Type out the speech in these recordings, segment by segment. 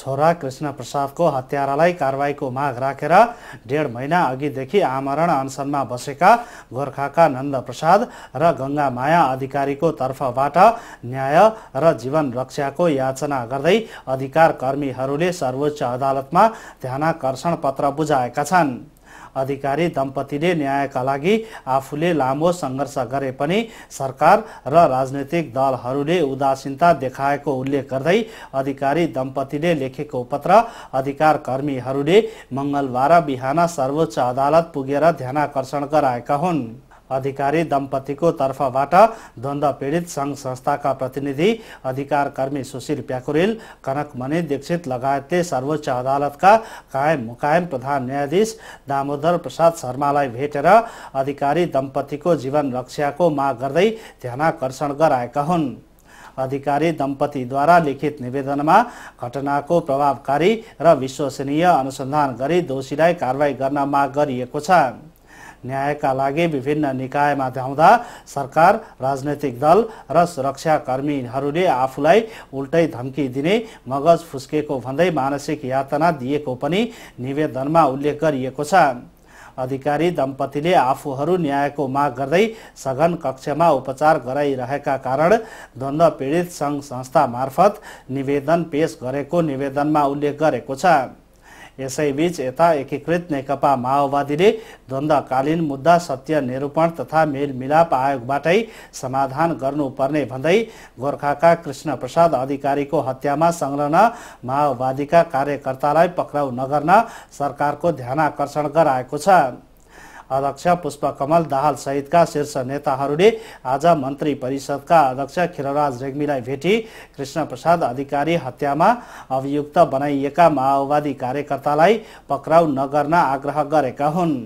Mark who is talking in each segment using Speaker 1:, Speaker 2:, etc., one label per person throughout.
Speaker 1: छोरा कृष्ण प्रसादको हत्यारालाई कारवाहीको माग राखेर डेढ महिना अघिदेखि आमरण अनसनमा बसेका गोर्खाका नन्द प्रसाद र गङ्गा माया अधिकारीको तर्फबाट न्याय र जीवन रक्षाको याचना गर्दै अधिकार कर्मीहरूले सर्वोच्च अदालतमा ध्यानाकर्षण पत्र बुझाएका छन् अधिकारी दम्पतिले न्यायका लागि आफूले लामो सङ्घर्ष गरे पनि सरकार र राजनैतिक दलहरूले उदासीनता देखाएको उल्लेख गर्दै अधिकारी दम्पतिले लेखेको पत्र अधिकार कर्मीहरूले मङ्गलबार बिहान सर्वोच्च अदालत पुगेर ध्यानाकर्षण गराएका हुन् अधिकारी दम्पतिको तर्फबाट द्वन्द पीडित सङ्घ संस्थाका प्रतिनिधि अधिकारकर्मी सुशील प्याकुरेल कनकमणि दीक्षित लगायतले सर्वोच्च अदालतका कायम मुकायम प्रधान न्यायाधीश दामोदर प्रसाद शर्मालाई भेटेर अधिकारी दम्पतिको जीवन रक्षाको माग गर्दै ध्यानाकर्षण गराएका हुन् अधिकारी दम्पतिद्वारा लिखित निवेदनमा घटनाको प्रभावकारी र विश्वसनीय अनुसन्धान गरी दोषीलाई कारवाही गर्न माग गरिएको छ न्यायका लागि विभिन्न निकायमा धाउँदा सरकार राजनैतिक दल र सुरक्षाकर्मीहरूले आफूलाई उल्टै धम्की दिने मगज फुस्केको भन्दै मानसिक यातना दिएको पनि निवेदनमा उल्लेख गरिएको छ अधिकारी दम्पतिले आफूहरू न्यायको माग गर्दै सघन कक्षमा उपचार गराइरहेका कारण द्वन्द पीडित सङ्घ संस्था मार्फत निवेदन पेश गरेको निवेदनमा उल्लेख गरेको छ यसैबीच यता एकीकृत नेकपा माओवादीले द्वन्द्वकालीन मुद्दा सत्य निरूपण तथा मेलमिलाप आयोगबाटै समाधान गर्नुपर्ने भन्दै गोर्खाका कृष्ण प्रसाद अधिकारीको हत्यामा संलग्न माओवादीका कार्यकर्तालाई पक्राउ नगर्न सरकारको ध्यानकर्षण गराएको छ अध्यक्ष पुष्पकमल दाहाल सहितका शीर्ष नेताहरूले आज मन्त्री परिषदका अध्यक्ष खिरराज रेग्मीलाई भेटी कृष्ण प्रसाद अधिकारी हत्यामा अभियुक्त बनाइएका माओवादी कार्यकर्तालाई पक्राउ नगर्न आग्रह गरेका हुन्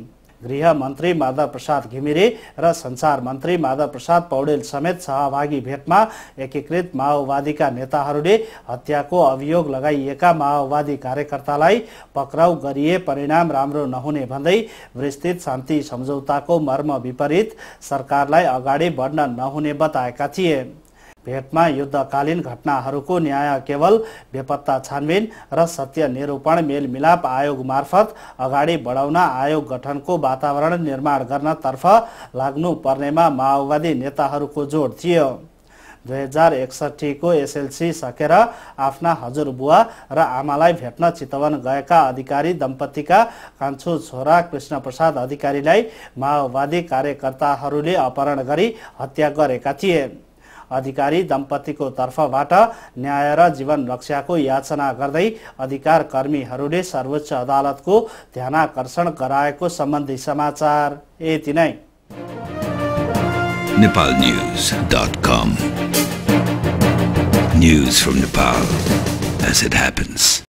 Speaker 1: गृहमन्त्री माधव प्रसाद घिमिरे र संसार मन्त्री माधव प्रसाद पौडेल समेत सहभागी भेटमा एकीकृत माओवादीका नेताहरूले हत्याको अभियोग लगाइएका माओवादी कार्यकर्तालाई पक्राउ गरिए परिणाम राम्रो नहुने भन्दै विस्तृत शान्ति सम्झौताको मर्म विपरीत सरकारलाई अगाडि बढ्न नहुने बताएका थिए भेटमा युद्धकालीन घटनाहरूको न्याय केवल बेपत्ता छानबिन र सत्य निरूपण मेलमिलाप आयोग मार्फत अगाडि बढाउन आयोग गठनको वातावरण निर्माण गर्नतर्फ लाग्नु पर्नेमा माओवादी नेताहरूको जोड थियो दुई हजार एकसठीको एसएलसी सकेर आफ्ना हजुरबुवा र आमालाई भेट्न चितवन गएका अधिकारी दम्पतिका कान्छु छोरा कृष्णप्रसाद अधिकारीलाई माओवादी कार्यकर्ताहरूले अपहरण गरी हत्या गरेका थिए अधिकारी दम्पतिको तर्फबाट न्याय र जीवन रक्षाको याचना गर्दै अधिकार कर्मीहरूले सर्वोच्च अदालतको ध्यानाकर्षण गराएको सम्बन्धी समाचार यति नै नेपाल